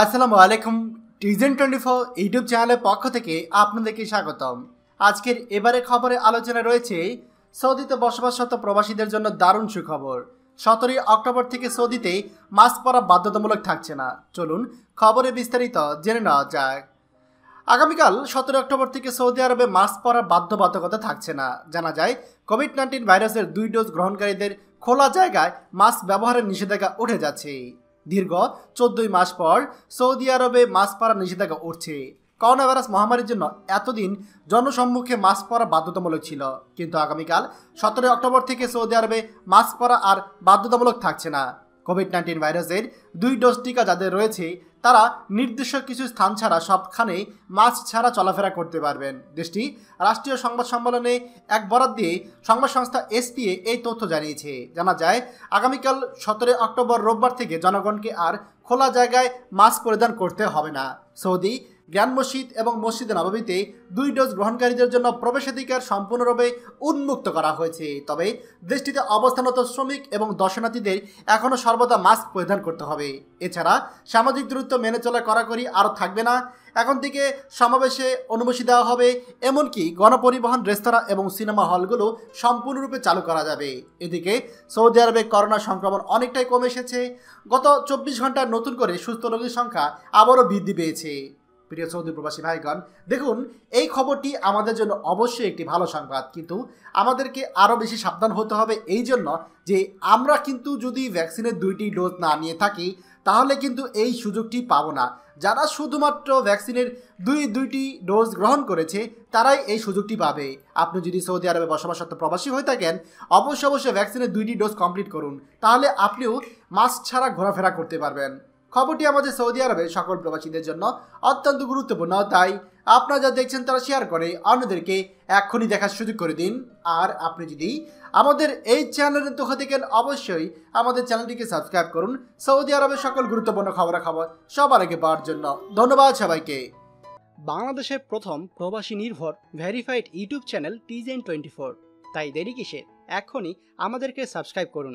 আসসালামু আলাইকুম টিজেন twenty four YouTube চ্যানেলের পক্ষ থেকে আপনাদেরকে স্বাগতম আজকের এবারে খবরে আলোচনা রয়েছে সৌদিতে বসবাসরত প্রবাসীদের জন্য দারুণ সুখবর সতেরোই অক্টোবর থেকে সৌদিতে মাস্ক পরা বাধ্যতামূলক থাকছে না চলুন খবরে বিস্তারিত জেনে নেওয়া যাক আগামীকাল সতেরো অক্টোবর থেকে সৌদি আরবে মাস্ক পরা বাধ্যবাধকতা থাকছে না জানা যায় কোভিড নাইন্টিন ভাইরাসের দুই ডোজ গ্রহণকারীদের খোলা জায়গায় মাস্ক ব্যবহারের নিষেধাজ্ঞা উঠে যাচ্ছে দীর্ঘ চোদ্দই মাস পর সৌদি আরবে মাছ পরা নিষেধাজ্ঞা উঠছে করোনা ভাইরাস মহামারীর জন্য এতদিন জনসম্মুখে মাস্ক পরা বাধ্যতামূলক ছিল কিন্তু আগামীকাল সতেরোই অক্টোবর থেকে সৌদি আরবে মাস্ক পরা আর বাধ্যতামূলক থাকছে না কোভিড নাইন্টিন ভাইরাসের দুই ডোজ টিকা যাদের রয়েছে তারা নির্দিষ্ট কিছু স্থান ছাড়া সবখানে মাস্ক ছাড়া চলাফেরা করতে পারবেন দেশটি রাষ্ট্রীয় সংবাদ সম্মেলনে এক বরাত দিয়ে সংবাদ সংস্থা এসপিএ এই তথ্য জানিয়েছে জানা যায় আগামীকাল সতেরোই অক্টোবর রোববার থেকে জনগণকে আর খোলা জায়গায় মাস্ক পরিধান করতে হবে না সৌদি জ্ঞান মসজিদ এবং মসজিদে নবমীতে দুই ডোজ গ্রহণকারীদের জন্য প্রবেশাধিকার সম্পূর্ণরূপে উন্মুক্ত করা হয়েছে তবে দেশটিতে অবস্থানরত শ্রমিক এবং দর্শনার্থীদের এখনও সর্বদা মাস্ক পরিধান করতে হবে এছাড়া সামাজিক দূরত্ব মেনে চলা কড়াকড়ি আরও থাকবে না এখন থেকে সমাবেশে অনুমতি দেওয়া হবে এমনকি গণপরিবহন রেস্তোরাঁ এবং সিনেমা হলগুলো সম্পূর্ণরূপে চালু করা যাবে এদিকে সৌদি আরবে করোনা সংক্রমণ অনেকটাই কমে এসেছে গত চব্বিশ ঘন্টায় নতুন করে সুস্থ রোগীর সংখ্যা আবারও বৃদ্ধি পেয়েছে প্রিয় সৌদি প্রবাসী ভাইগণ দেখুন এই খবরটি আমাদের জন্য অবশ্যই একটি ভালো সংবাদ কিন্তু আমাদেরকে আরও বেশি সাবধান হতে হবে এই জন্য যে আমরা কিন্তু যদি ভ্যাকসিনের দুইটি ডোজ না নিয়ে থাকি তাহলে কিন্তু এই সুযোগটি পাবো না যারা শুধুমাত্র ভ্যাকসিনের দুই দুইটি ডোজ গ্রহণ করেছে তারাই এই সুযোগটি পাবে আপনি যদি সৌদি আরবে বসবাসত প্রবাসী হয়ে থাকেন অবশ্যই অবশ্যই ভ্যাকসিনের দুইটি ডোজ কমপ্লিট করুন তাহলে আপনিও মাস্ক ছাড়া ঘোরাফেরা করতে পারবেন খবরটি আমাদের সৌদি আরবের সকল প্রবাসীদের জন্য অত্যন্ত গুরুত্বপূর্ণ তাই আপনারা যা দেখছেন তারা শেয়ার করে অন্যদেরকে এক্ষুনি দেখার সুযোগ করে দিন আর আপনি যদি আমাদের এই চ্যানেলের দোষ থাকেন অবশ্যই আমাদের চ্যানেলটিকে সাবস্ক্রাইব করুন সৌদি আরবের সকল গুরুত্বপূর্ণ খবর সবার আগে পাওয়ার জন্য ধন্যবাদ সবাইকে বাংলাদেশের প্রথম প্রবাসী নির্ভর ভেরিফাইড ইউটিউব চ্যানেল টিজেন টোয়েন্টি ফোর তাই দেরি কিসের এখনই আমাদেরকে সাবস্ক্রাইব করুন